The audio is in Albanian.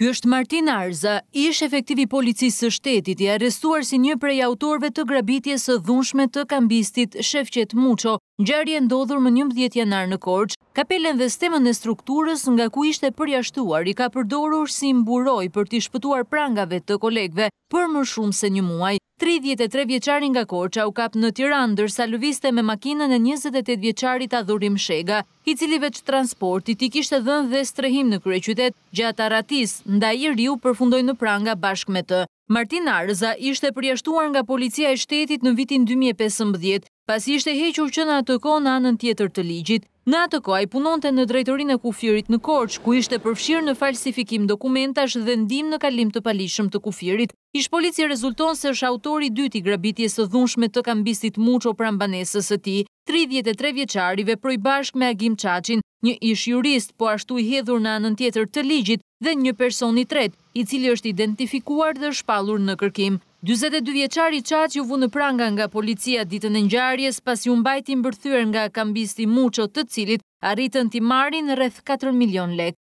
Ky është Martin Arza, ish efektivi policisë së shtetit i arrestuar si një prej autorve të grabitjes së dhunshme të kambistit Shefqet Muqo, gjarje ndodhur më një mdjet janar në Korç, kapelen dhe stemën e strukturës nga ku ishte përjashtuar i ka përdorur si mburoj për t'i shpëtuar prangave të kolegve për më shumë se një muaj. 33 vjeqari nga Korqa u kap në Tiran, dërsa lëviste me makinën e 28 vjeqari të adhurim shega, i cilive që transportit i kishtë dhën dhe strehim në krej qytet, gjatë aratis, nda i riu përfundoj në pranga bashk me të. Martin Arza ishte përjashtuar nga policia e shtetit në vitin 2015, pas i shte hequr që në atë ko në anën tjetër të ligjit. Në atë ko, a i punon të në drejtorin e kufirit në korç, ku ishte përfshirë në falsifikim dokumentash dhe ndim në kalim të palishëm të kufirit. Ish polici rezulton se është autori dyti grabitje së dhunshme të kambistit muqo pra mbanesës e ti, 33 vjeqarive proj bashk me Agim Qacin, një ish jurist, po ashtu i hedhur në anën tjetër të ligjit dhe një personi tret, i cili është identifikuar dhe shpalur në kërkim. 22 vjeqari qaq ju vu në pranga nga policia ditën e njarjes pas ju mbajti mbërthyre nga kambisti muqo të cilit arritën ti marin rreth 4 milion lek.